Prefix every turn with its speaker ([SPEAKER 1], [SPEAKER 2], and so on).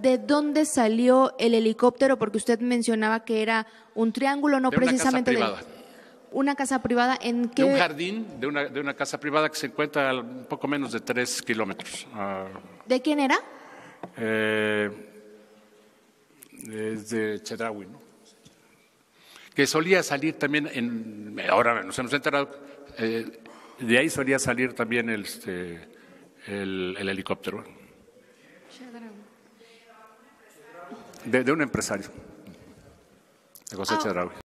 [SPEAKER 1] ¿De dónde salió el helicóptero? Porque usted mencionaba que era un triángulo, no una precisamente casa privada. una casa privada en qué un
[SPEAKER 2] jardín de una, casa privada que se encuentra a poco menos de tres kilómetros. Ah. ¿De quién era? Eh, es de Chedraui, que solía salir también en ahora nos hemos enterado eh, de ahí solía salir también este, el, el helicóptero de, de un empresario. De ah. de de